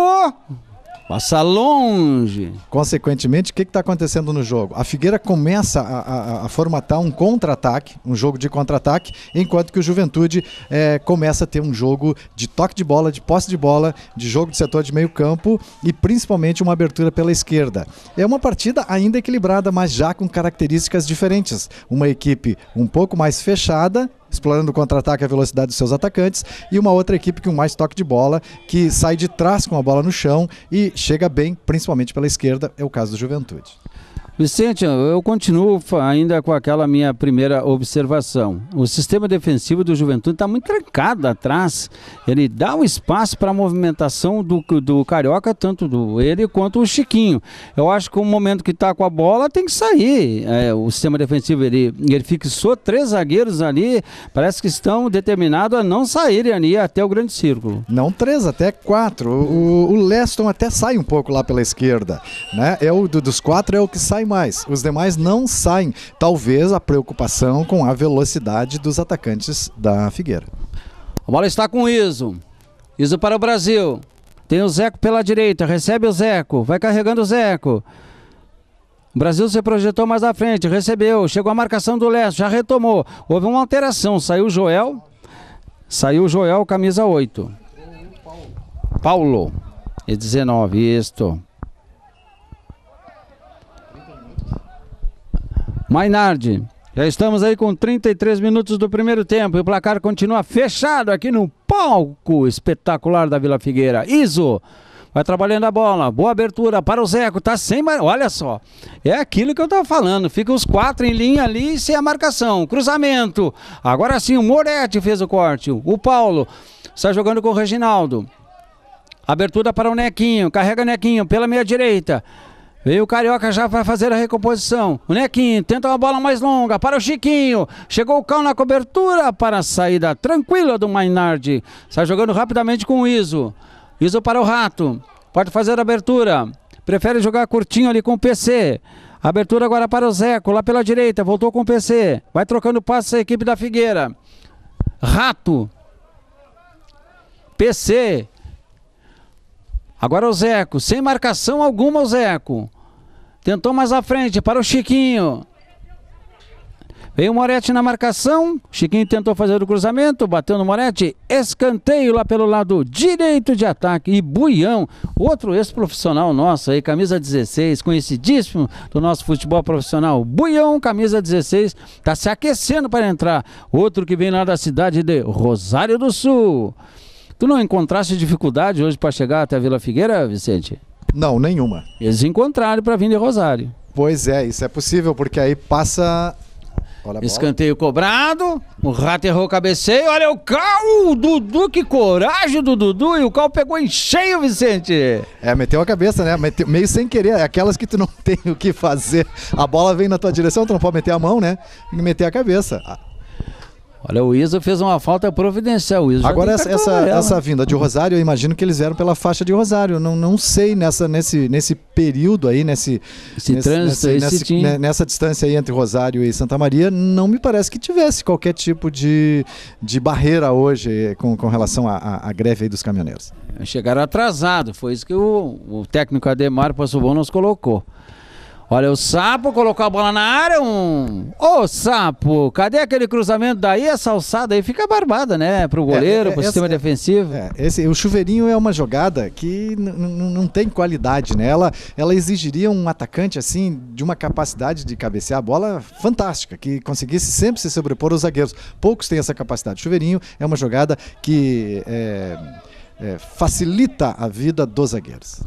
Passa longe. Consequentemente, o que está acontecendo no jogo? A Figueira começa a, a, a formatar um contra-ataque, um jogo de contra-ataque, enquanto que o Juventude é, começa a ter um jogo de toque de bola, de posse de bola, de jogo de setor de meio campo e principalmente uma abertura pela esquerda. É uma partida ainda equilibrada, mas já com características diferentes. Uma equipe um pouco mais fechada explorando o contra-ataque a velocidade dos seus atacantes, e uma outra equipe com mais toque de bola, que sai de trás com a bola no chão e chega bem, principalmente pela esquerda, é o caso do Juventude. Vicente, eu continuo ainda com aquela minha primeira observação. O sistema defensivo do Juventude está muito trancado atrás. Ele dá um espaço para a movimentação do, do Carioca, tanto do ele quanto o Chiquinho. Eu acho que o momento que está com a bola tem que sair. É, o sistema defensivo ele, ele fixou três zagueiros ali, parece que estão determinados a não saírem ali até o grande círculo. Não três, até quatro. O, o Leston até sai um pouco lá pela esquerda. Né? É o dos quatro é o que sai demais. Os demais não saem. Talvez a preocupação com a velocidade dos atacantes da Figueira. A bola está com o Iso. Iso para o Brasil. Tem o Zeco pela direita. Recebe o Zeco. Vai carregando o Zeco. O Brasil se projetou mais à frente, recebeu, chegou a marcação do Leste, já retomou. Houve uma alteração, saiu o Joel, saiu o Joel, camisa 8. Paulo, é e 19, isto. Mainardi. Já estamos aí com 33 minutos do primeiro tempo e o placar continua fechado aqui no palco espetacular da Vila Figueira. Iso vai trabalhando a bola, boa abertura para o Zeco, tá sem, mar... olha só. É aquilo que eu tava falando, fica os quatro em linha ali sem a marcação, cruzamento. Agora sim o Moretti fez o corte, o Paulo está jogando com o Reginaldo. Abertura para o Nequinho, carrega o Nequinho pela meia direita. Veio o Carioca já para fazer a recomposição. O Nequinho tenta uma bola mais longa para o Chiquinho. Chegou o Cal na cobertura para a saída tranquila do Mainardi. Sai jogando rapidamente com o Iso. Iso para o Rato. Pode fazer a abertura. Prefere jogar curtinho ali com o PC. Abertura agora para o Zeco, lá pela direita. Voltou com o PC. Vai trocando passe a equipe da Figueira. Rato. PC. Agora o Zeco, sem marcação alguma o Zeco. Tentou mais à frente para o Chiquinho. Veio o Moretti na marcação. Chiquinho tentou fazer o cruzamento. Bateu no Moretti. Escanteio lá pelo lado direito de ataque. E Buião, outro ex-profissional nosso aí, camisa 16, conhecidíssimo do nosso futebol profissional. Buião, camisa 16, está se aquecendo para entrar. Outro que vem lá da cidade de Rosário do Sul. Tu não encontraste dificuldade hoje para chegar até a Vila Figueira, Vicente? Não, nenhuma. Eles encontraram para vir de Rosário. Pois é, isso é possível, porque aí passa. Escanteio cobrado, o rato errou o cabeceio, olha o Cal, o Dudu, que coragem do Dudu, e o Cal pegou em cheio, Vicente. É, meteu a cabeça, né? Meteu, meio sem querer, é aquelas que tu não [laughs] tem o que fazer. A bola vem na tua direção, tu não pode meter a mão, né? E meter a cabeça. Olha, o Isa fez uma falta providencial. O Isa Agora, essa, essa, essa, né? vinda de Rosário, eu imagino que eles vieram pela faixa de Rosário. Não, não sei nessa, nesse, nesse período aí, nesse, esse nesse, trânsito, nesse, esse nesse, né, nessa distância aí entre Rosário e Santa Maria, não me parece que tivesse qualquer tipo de, de barreira hoje eh, com, com relação à greve aí dos caminhoneiros. Chegaram atrasado, foi isso que o, o técnico Ademar Passobon nos colocou. Olha o sapo, colocou a bola na área. Um... Ô sapo, cadê aquele cruzamento daí? Essa alçada aí fica barbada, né? Pro é, goleiro, é, é, pro essa, sistema é, defensivo. É, esse, o chuveirinho é uma jogada que não tem qualidade, né? Ela, ela exigiria um atacante, assim, de uma capacidade de cabecear a bola fantástica, que conseguisse sempre se sobrepor aos zagueiros. Poucos têm essa capacidade. O chuveirinho é uma jogada que. É, é facilita a vida dos zagueiros.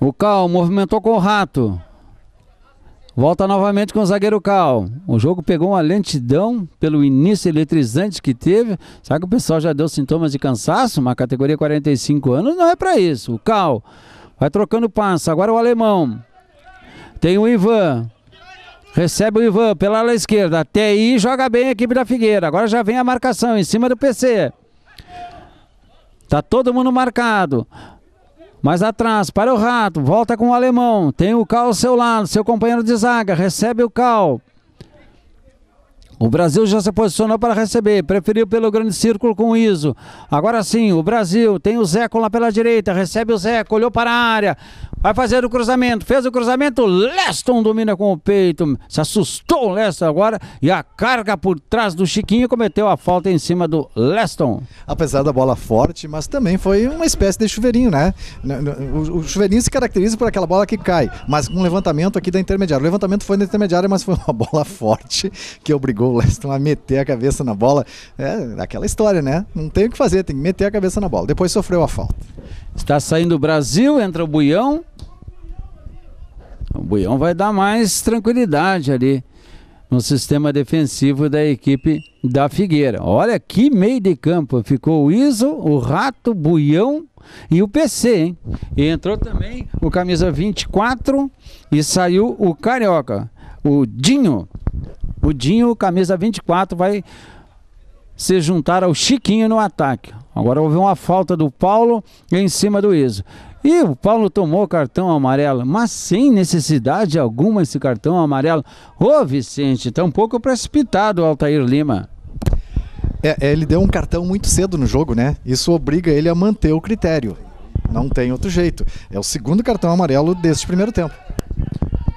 O Cal movimentou com o Rato. Volta novamente com o zagueiro Cal. O jogo pegou uma lentidão pelo início eletrizante que teve. Será que o pessoal já deu sintomas de cansaço? Uma categoria 45 anos não é para isso. O Cal vai trocando passo. Agora o alemão. Tem o Ivan. Recebe o Ivan pela ala esquerda. Até aí joga bem a equipe da Figueira. Agora já vem a marcação em cima do PC. Tá todo mundo marcado. Mais atrás, para o rato, volta com o alemão. Tem o cal ao seu lado, seu companheiro de zaga, recebe o cal. O Brasil já se posicionou para receber, preferiu pelo grande círculo com o Iso. Agora sim, o Brasil tem o Zeco lá pela direita, recebe o Zeco, olhou para a área, vai fazer o cruzamento, fez o cruzamento, Leston domina com o peito, se assustou o Leston agora e a carga por trás do Chiquinho cometeu a falta em cima do Leston. Apesar da bola forte, mas também foi uma espécie de chuveirinho, né? O chuveirinho se caracteriza por aquela bola que cai, mas um levantamento aqui da intermediária. O levantamento foi na intermediária, mas foi uma [laughs] bola forte que obrigou estão Leston a meter a cabeça na bola. É aquela história, né? Não tem o que fazer, tem que meter a cabeça na bola. Depois sofreu a falta. Está saindo o Brasil, entra o Buião. O Buião vai dar mais tranquilidade ali no sistema defensivo da equipe da Figueira. Olha que meio de campo. Ficou o Iso, o Rato, Buião e o PC, hein? E entrou também o camisa 24 e saiu o Carioca, o Dinho. O Dinho, camisa 24, vai se juntar ao Chiquinho no ataque. Agora houve uma falta do Paulo em cima do Iso. E o Paulo tomou cartão amarelo, mas sem necessidade alguma esse cartão amarelo. Ô Vicente, tá um pouco precipitado o Altair Lima. É, é, ele deu um cartão muito cedo no jogo, né? Isso obriga ele a manter o critério. Não tem outro jeito. É o segundo cartão amarelo deste primeiro tempo.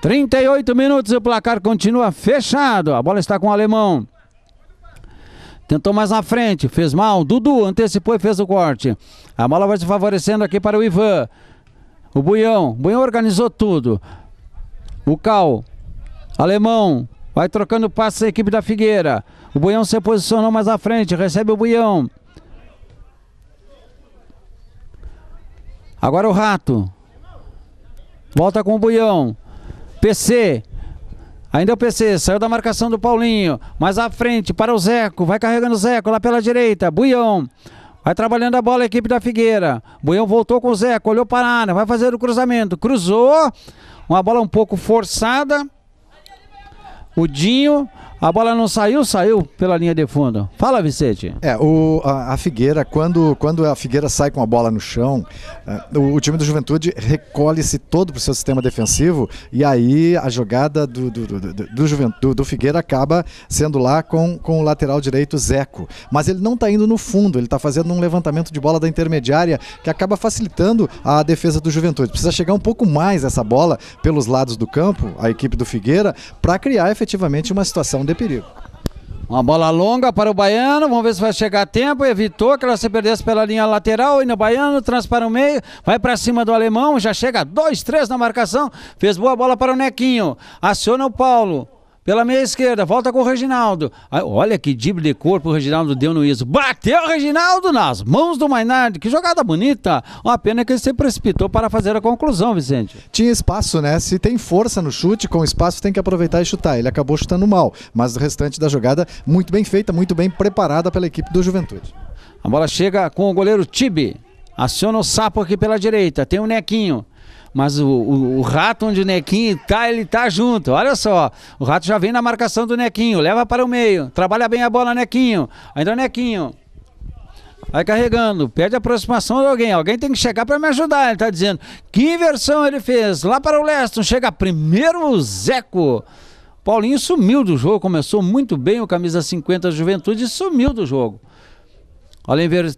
38 minutos e o placar continua fechado. A bola está com o alemão. Tentou mais na frente, fez mal. Dudu antecipou e fez o corte. A bola vai se favorecendo aqui para o Ivan. O Buião. Buião organizou tudo. O Cal. Alemão. Vai trocando passe a equipe da Figueira. O Buião se posicionou mais à frente. Recebe o Buião. Agora o Rato. Volta com o Buião. PC. Ainda é o PC, saiu da marcação do Paulinho. Mais à frente para o Zeco. Vai carregando o Zeco lá pela direita. Buião. Vai trabalhando a bola a equipe da Figueira. Buião voltou com o Zeco, olhou para a área, vai fazer o cruzamento. Cruzou. Uma bola um pouco forçada. O Dinho a bola não saiu, saiu pela linha de fundo. Fala, Vicente. É, o, a, a Figueira, quando, quando a Figueira sai com a bola no chão, é, o, o, time do Juventude recolhe-se todo para o seu sistema defensivo e aí a jogada do, do, do, do, Juventude, do Figueira acaba sendo lá com, com o lateral direito Zeco. Mas ele não está indo no fundo, ele está fazendo um levantamento de bola da intermediária que acaba facilitando a defesa do Juventude. Precisa chegar um pouco mais essa bola pelos lados do campo, a equipe do Figueira, para criar efetivamente uma situação defensiva perder perigo. Uma bola longa para o Baiano, vamos ver se vai chegar a tempo. Evitou que ela se perdesse pela linha lateral. E no Baiano, trans para o meio, vai para cima do alemão, já chega 2-3 na marcação. Fez boa bola para o Nequinho, aciona o Paulo. Pela meia esquerda, volta com o Reginaldo. Olha que drible de corpo o Reginaldo deu no Iso. Bateu o Reginaldo nas mãos do Mainardi. Que jogada bonita. Uma pena que ele se precipitou para fazer a conclusão, Vicente. Tinha espaço, né? Se tem força no chute, com espaço tem que aproveitar e chutar. Ele acabou chutando mal, mas o restante da jogada muito bem feita, muito bem preparada pela equipe do Juventude. A bola chega com o goleiro Tibi. Aciona o sapo aqui pela direita. Tem o um Nequinho. Mas o, o, o rato onde o Nequinho tá, ele tá junto. Olha só. O rato já vem na marcação do Nequinho. Leva para o meio. Trabalha bem a bola, Nequinho. Ainda o Nequinho. Vai carregando, pede aproximação de alguém. Alguém tem que chegar para me ajudar. Ele tá dizendo que inversão ele fez lá para o Leston. Chega primeiro o Zeco. Paulinho sumiu do jogo, começou muito bem o camisa 50 Juventude e sumiu do jogo. Olha a inversão.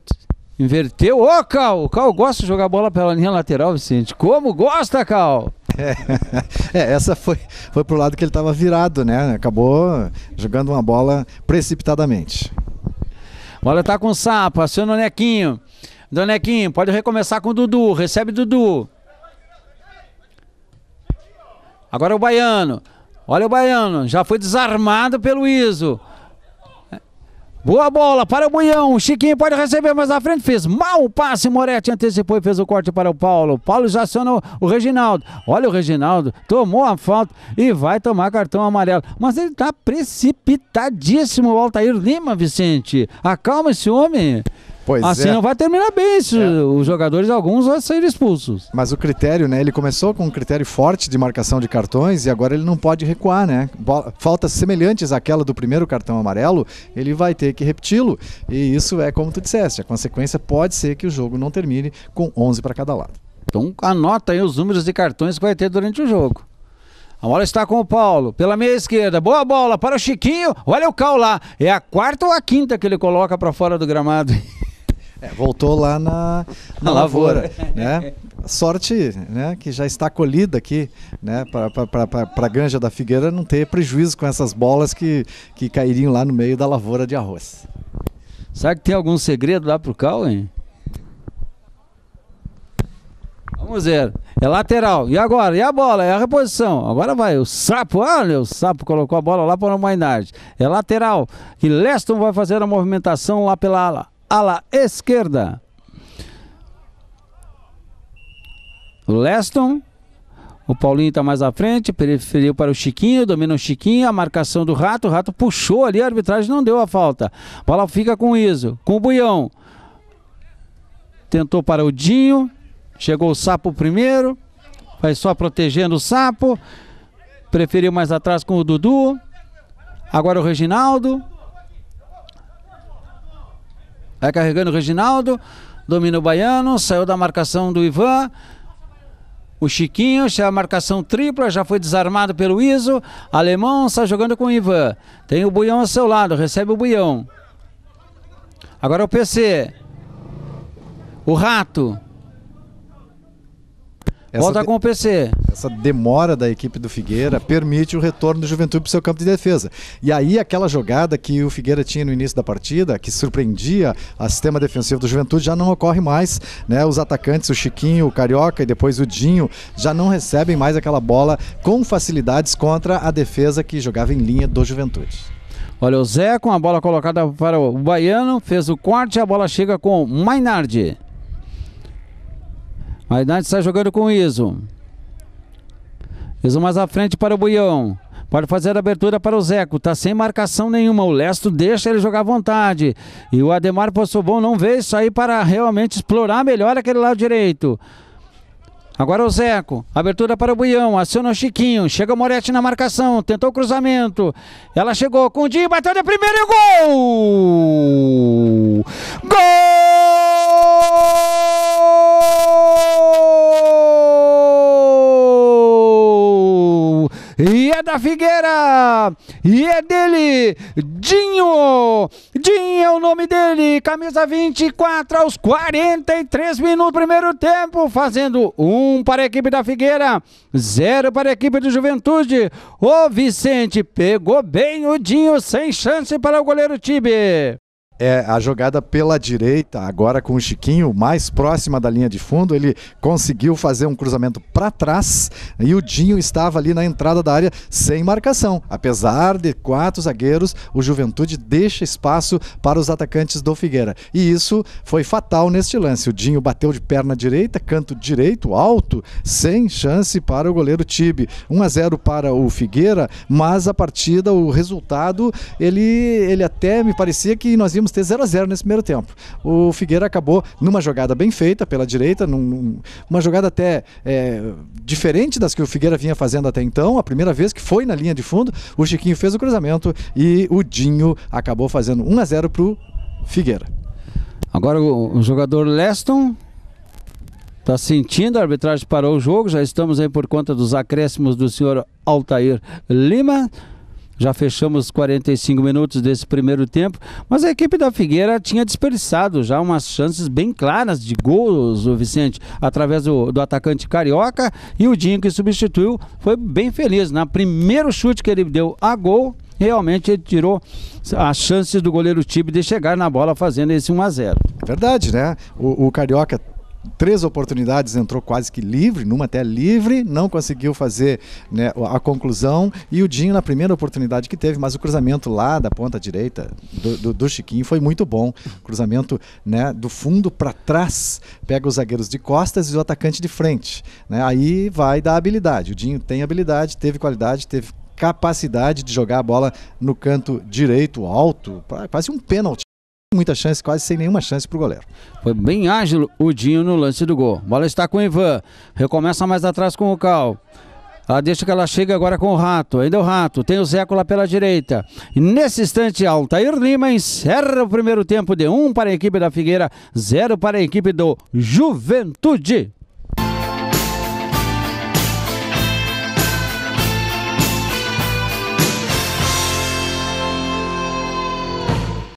Inverteu. Ô, oh, Cal! O Cal gosta de jogar bola pela linha lateral, Vicente. Como gosta, Cal? É, [laughs] é essa foi, foi pro lado que ele estava virado, né? Acabou jogando uma bola precipitadamente. Olha, tá com sapa, seu Nonequinho. Donequinho, pode recomeçar com o Dudu. Recebe Dudu. Agora é o Baiano. Olha o Baiano. Já foi desarmado pelo Iso. Boa bola para o Munhão. Chiquinho pode receber mais à frente. Fez mal o passe. Moretti antecipou e fez o corte para o Paulo. Paulo já acionou o Reginaldo. Olha o Reginaldo. Tomou a falta e vai tomar cartão amarelo. Mas ele está precipitadíssimo o Altair Lima, Vicente. Acalma esse homem. Pois assim é. não vai terminar bem se é. os jogadores alguns vão ser expulsos. Mas o critério, né? Ele começou com um critério forte de marcação de cartões e agora ele não pode recuar, né? Faltas semelhantes àquela do primeiro cartão amarelo, ele vai ter que repeti-lo. E isso é como tu disseste, a consequência pode ser que o jogo não termine com 11 para cada lado. Então anota aí os números de cartões que vai ter durante o jogo. A bola está com o Paulo, pela meia esquerda. Boa bola para o Chiquinho. Olha o Cal lá. É a quarta ou a quinta que ele coloca para fora do gramado. [laughs] É, voltou lá na, na lavoura, né? Sorte, né, que já está colhida aqui, né, para a ganja da figueira não ter prejuízo com essas bolas que, que cairiam lá no meio da lavoura de arroz. Será que tem algum segredo lá pro Cal, hein? Vamos ver. É lateral. E agora? E a bola? É a reposição. Agora vai. O Sapo. Olha, ah, o Sapo colocou a bola lá para o Mainard. É lateral. E Leston vai fazer a movimentação lá pela ala ala esquerda. Leston. O Paulinho está mais à frente, preferiu para o Chiquinho, domina o Chiquinho, a marcação do Rato, o Rato puxou ali, a arbitragem não deu a falta. Bola fica com o Iso, com o Buião. Tentou para o Dinho, chegou o Sapo primeiro, vai só protegendo o Sapo, preferiu mais atrás com o Dudu. Agora o Reginaldo, Vai carregando o Reginaldo. Domina o Baiano. Saiu da marcação do Ivan. O Chiquinho, é a marcação tripla, já foi desarmado pelo Iso. Alemão está jogando com o Ivan. Tem o Buião ao seu lado, recebe o Buião. Agora o PC. O Rato. Volta com o PC. Essa demora da equipe do Figueira permite o retorno do Juventude para o seu campo de defesa. E aí aquela jogada que o Figueira tinha no início da partida, que surpreendia o sistema defensivo do Juventude, já não ocorre mais. Né? Os atacantes, o Chiquinho, o Carioca e depois o Dinho, já não recebem mais aquela bola com facilidades contra a defesa que jogava em linha do Juventude. Olha o Zé com a bola colocada para o Baiano, fez o corte, e a bola chega com o Mainardi. Mas Dante está jogando com ISO. ISO mais à frente para o Buião. Pode fazer a abertura para o Zeco. Está sem marcação nenhuma. O Lesto deixa ele jogar à vontade. E o Ademar bom, não vê isso aí para realmente explorar melhor aquele lado direito. Agora o Zeco, abertura para o Buião, aciona o Chiquinho, chega o Moretti na marcação, tentou o cruzamento, ela chegou com o bateu de primeira e gol! Gol! e é da Figueira, e é dele, Dinho, Dinho é o nome dele, camisa 24 aos 43 minutos, primeiro tempo, fazendo um para a equipe da Figueira, zero para a equipe do Juventude, o Vicente pegou bem o Dinho, sem chance para o goleiro Tibe é a jogada pela direita, agora com o Chiquinho mais próxima da linha de fundo, ele conseguiu fazer um cruzamento para trás e o Dinho estava ali na entrada da área sem marcação. Apesar de quatro zagueiros, o Juventude deixa espaço para os atacantes do Figueira. E isso foi fatal neste lance. O Dinho bateu de perna direita, canto direito, alto, sem chance para o goleiro Tibe. 1 a 0 para o Figueira, mas a partida, o resultado, ele ele até me parecia que nós íamos poderíamos ter 0 a 0 nesse primeiro tempo. O Figueira acabou numa jogada bem feita pela direita, num, uma jogada até é, diferente das que o Figueira vinha fazendo até então, a primeira vez que foi na linha de fundo, o Chiquinho fez o cruzamento e o Dinho acabou fazendo 1 a 0 para o Figueira. Agora o, o jogador Leston Está sentindo, a arbitragem parou o jogo, já estamos aí por conta dos acréscimos do senhor Altair Lima. Já fechamos 45 minutos desse primeiro tempo, mas a equipe da Figueira tinha desperdiçado já umas chances bem claras de gols, o Vicente, através do, do atacante carioca. E o Dinho, que substituiu, foi bem feliz. Na né? primeiro chute que ele deu a gol, realmente ele tirou as chances do goleiro Tibe de chegar na bola fazendo esse 1 a 0 Verdade, né? O, o Carioca três oportunidades entrou quase que livre, numa até livre, não conseguiu fazer né, a conclusão. E o Dinho, na primeira oportunidade que teve, mas o cruzamento lá da ponta direita do, do, do Chiquinho foi muito bom. Cruzamento né, do fundo para trás, pega os zagueiros de costas e o atacante de frente. Né? Aí vai da habilidade. O Dinho tem habilidade, teve qualidade, teve capacidade de jogar a bola no canto direito alto, quase um pênalti muita chance, quase sem nenhuma chance para o goleiro. Foi bem ágil o Dinho no lance do gol. Bola está com o Ivan. Recomeça mais atrás com o Cal. Ela ah, deixa que ela chega agora com o Rato. Ainda o Rato. Tem o Zeco lá pela direita. E nesse instante, Altair Lima encerra o primeiro tempo de 1 um para a equipe da Figueira, 0 para a equipe do Juventude.